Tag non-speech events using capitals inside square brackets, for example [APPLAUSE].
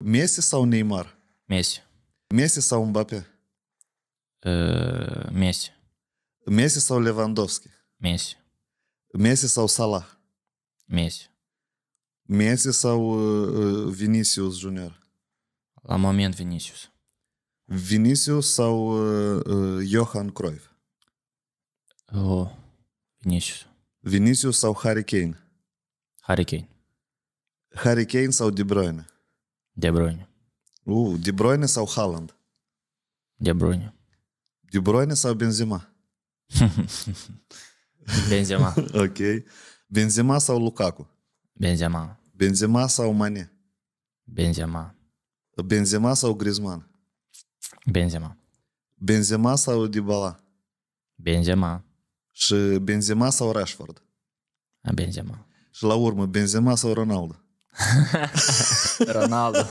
Messi sau Neymar? Messi. Messi sau Mbappé? Uh, Messi. Messi sau Lewandowski? Messi. Messi sau Salah? Messi. Messi sau uh, uh Vinicius Junior? La moment Vinicius. Vinicius sau uh, uh, Johan Cruyff? Oh, Vinicius. Vinicius sau Harry Kane? Harry Kane. Harry Kane sau De Bruyne? De Bruyne. Uh, De Bruyne sau Haaland? De Bruyne. De Bruyne sau Benzema? [LAUGHS] Benzema. [LAUGHS] ok. Benzema sau Lukaku? Benzema. Benzema sau Mane? Benzema. Benzema sau Griezmann? Benzema. Benzema sau Dybala? Benzema. Și Benzema sau Rashford? Benzema. Și la urmă, Benzema sau Ronaldo? [LAUGHS] Ronaldo.